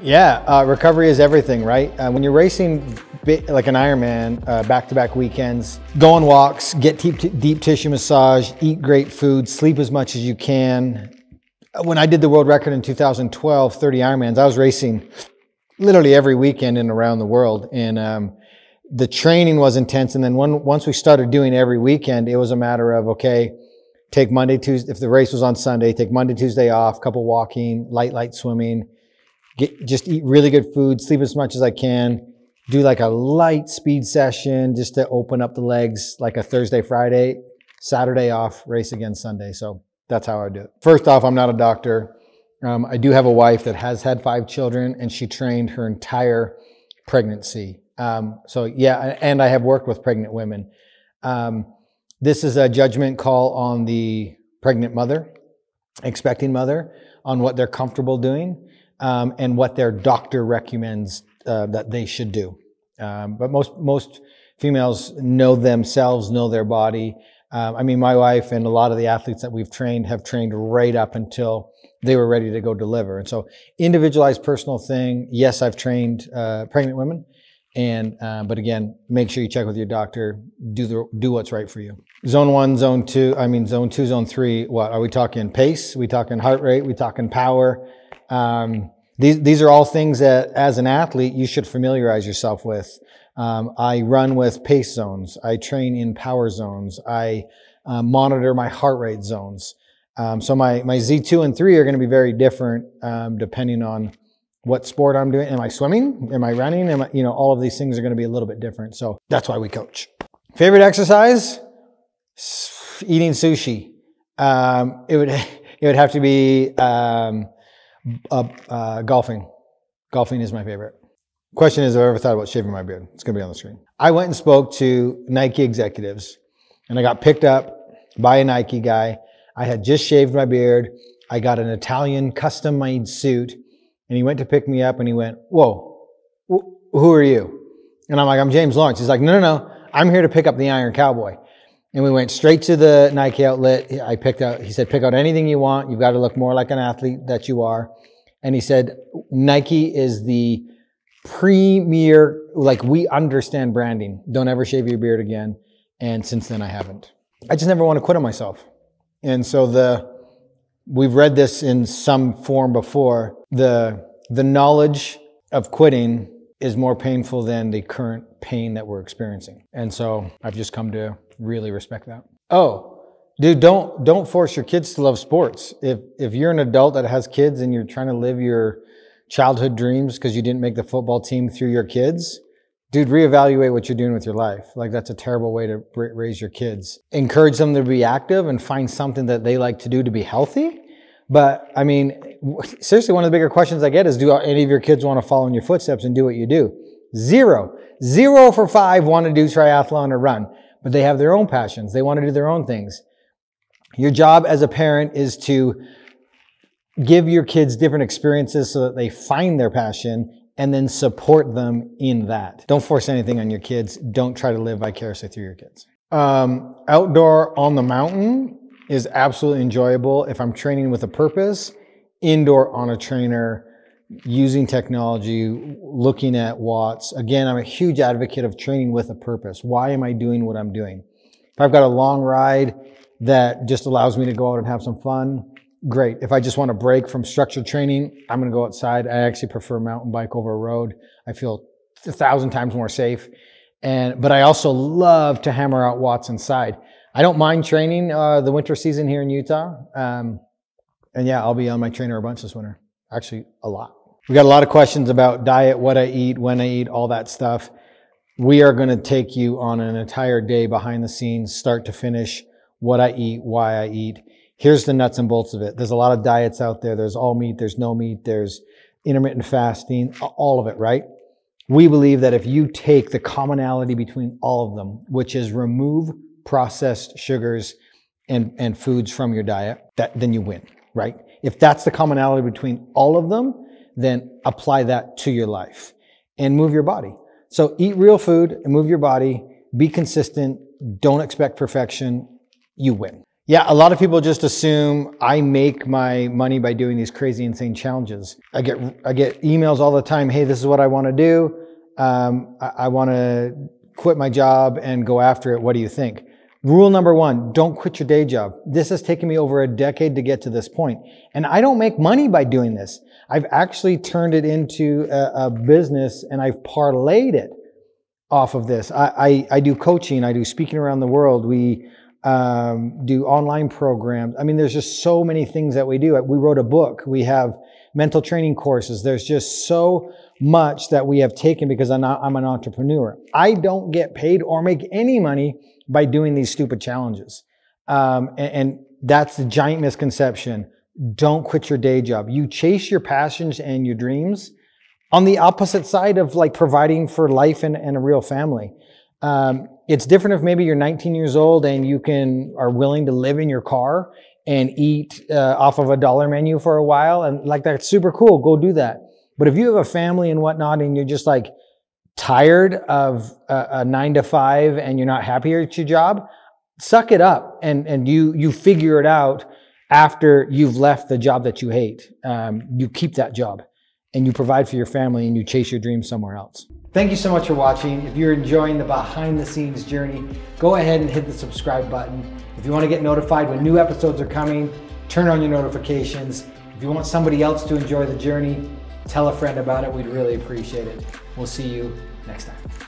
Yeah, uh, recovery is everything, right? Uh, when you're racing like an Ironman, uh, back-to-back weekends, go on walks, get deep, deep tissue massage, eat great food, sleep as much as you can. When I did the world record in 2012, 30 Ironmans, I was racing literally every weekend and around the world, and um, the training was intense. And then when, once we started doing every weekend, it was a matter of okay, take Monday, Tuesday. If the race was on Sunday, take Monday, Tuesday off, couple walking, light, light swimming get just eat really good food, sleep as much as I can, do like a light speed session just to open up the legs, like a Thursday, Friday, Saturday off, race again Sunday. So that's how I do it. First off, I'm not a doctor. Um, I do have a wife that has had five children, and she trained her entire pregnancy. Um, so yeah, and I have worked with pregnant women. Um, this is a judgment call on the pregnant mother, expecting mother, on what they're comfortable doing um, and what their doctor recommends uh, that they should do. Um, but most most females know themselves, know their body. Um, I mean, my wife and a lot of the athletes that we've trained have trained right up until they were ready to go deliver. And so, individualized personal thing. Yes, I've trained uh, pregnant women, and uh, but again, make sure you check with your doctor. Do the do what's right for you. Zone one, zone two. I mean, zone two, zone three. What are we talking? Pace? We talking heart rate? We talking power? Um, these, these are all things that as an athlete you should familiarize yourself with. Um, I run with pace zones. I train in power zones. I uh, monitor my heart rate zones. Um, so my, my Z2 and 3 are going to be very different um, depending on what sport I'm doing. Am I swimming? Am I running? Am I, you know, all of these things are going to be a little bit different. So that's why we coach. Favorite exercise? Eating sushi. Um, it would, it would have to be, um, uh, uh, golfing. Golfing is my favorite. Question is, have I ever thought about shaving my beard? It's going to be on the screen. I went and spoke to Nike executives, and I got picked up by a Nike guy. I had just shaved my beard. I got an Italian custom made suit, and he went to pick me up, and he went, Whoa, wh who are you? And I'm like, I'm James Lawrence. He's like, No, no, no. I'm here to pick up the Iron Cowboy and we went straight to the Nike outlet. I picked out, he said, pick out anything you want. You've got to look more like an athlete that you are. And he said, Nike is the premier, like we understand branding. Don't ever shave your beard again. And since then I haven't. I just never want to quit on myself. And so the, we've read this in some form before. The, the knowledge of quitting is more painful than the current pain that we're experiencing. And so I've just come to really respect that. Oh, dude, don't don't force your kids to love sports. If if you're an adult that has kids and you're trying to live your childhood dreams because you didn't make the football team through your kids, dude, reevaluate what you're doing with your life. Like that's a terrible way to raise your kids. Encourage them to be active and find something that they like to do to be healthy. But I mean, seriously, one of the bigger questions I get is, do any of your kids want to follow in your footsteps and do what you do? Zero, zero for five want to do triathlon or run, but they have their own passions. They want to do their own things. Your job as a parent is to give your kids different experiences so that they find their passion and then support them in that. Don't force anything on your kids. Don't try to live vicariously through your kids. Um, outdoor on the mountain is absolutely enjoyable if I'm training with a purpose. Indoor on a trainer using technology, looking at watts. Again, I'm a huge advocate of training with a purpose. Why am I doing what I'm doing? If I've got a long ride that just allows me to go out and have some fun, great. If I just want a break from structured training, I'm going to go outside. I actually prefer mountain bike over road. I feel a thousand times more safe. And, but I also love to hammer out watts inside. I don't mind training, uh, the winter season here in Utah. Um, and yeah, I'll be on my trainer a bunch this winter. Actually, a lot. We got a lot of questions about diet, what I eat, when I eat, all that stuff. We are going to take you on an entire day behind the scenes, start to finish, what I eat, why I eat. Here's the nuts and bolts of it. There's a lot of diets out there. There's all meat, there's no meat, there's intermittent fasting, all of it, right? We believe that if you take the commonality between all of them, which is remove processed sugars and, and foods from your diet, that then you win, right? If that's the commonality between all of them, then apply that to your life and move your body. So eat real food and move your body, be consistent, don't expect perfection, you win. Yeah, a lot of people just assume I make my money by doing these crazy insane challenges. I get I get emails all the time, "Hey, this is what I want to do. Um, I, I want to quit my job and go after it. What do you think?" Rule number one, don't quit your day job. This has taken me over a decade to get to this point. And I don't make money by doing this. I've actually turned it into a, a business and I've parlayed it off of this. I, I, I, do coaching. I do speaking around the world. We um, do online programs. I mean, there's just so many things that we do. We wrote a book. We have mental training courses. There's just so much that we have taken because I'm, not, I'm an entrepreneur. I don't get paid or make any money by doing these stupid challenges. Um, and, and that's the giant misconception. Don't quit your day job. You chase your passions and your dreams on the opposite side of like providing for life and, and a real family. Um, it's different if maybe you're 19 years old and you can are willing to live in your car and eat uh, off of a dollar menu for a while and like that's super cool. Go do that. But if you have a family and whatnot, and you're just like tired of a, a nine to five, and you're not happy at your job, suck it up, and and you you figure it out after you've left the job that you hate. Um, you keep that job, and you provide for your family, and you chase your dreams somewhere else. Thank you so much for watching. If you're enjoying the behind the scenes journey, go ahead and hit the subscribe button. If you want to get notified when new episodes are coming, turn on your notifications. If you want somebody else to enjoy the journey, Tell a friend about it. We'd really appreciate it. We'll see you next time.